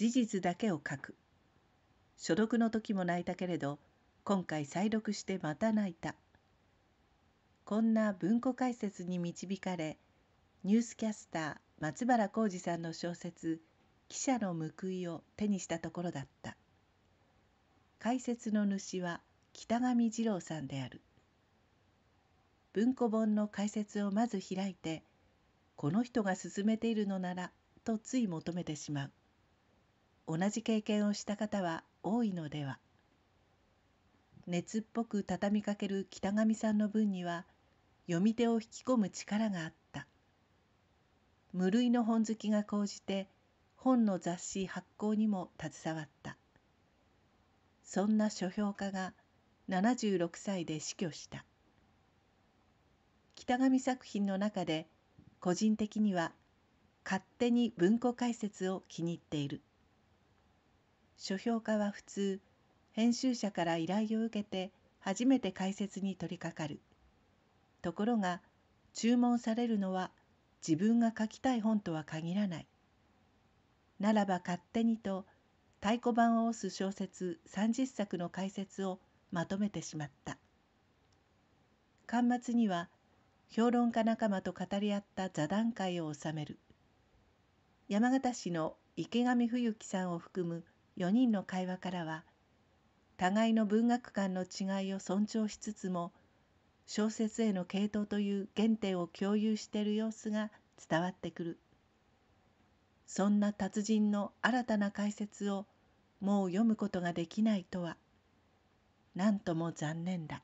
事実だけを書く所読の時も泣いたけれど今回再読してまた泣いたこんな文庫解説に導かれニュースキャスター松原浩二さんの小説「記者の報い」を手にしたところだった解説の主は北上二郎さんである文庫本の解説をまず開いてこの人が勧めているのならとつい求めてしまう同じ経験をした方は多いのでは熱っぽく畳みかける北上さんの文には読み手を引き込む力があった無類の本好きが高じて本の雑誌発行にも携わったそんな書評家が76歳で死去した北上作品の中で個人的には勝手に文庫解説を気に入っている書評家は普通編集者から依頼を受けて初めて解説に取り掛かるところが注文されるのは自分が書きたい本とは限らないならば勝手にと太鼓判を押す小説30作の解説をまとめてしまった巻末には評論家仲間と語り合った座談会を収める山形市の池上冬樹さんを含む4人の会話からは互いの文学観の違いを尊重しつつも小説への系統という原点を共有している様子が伝わってくるそんな達人の新たな解説をもう読むことができないとはなんとも残念だ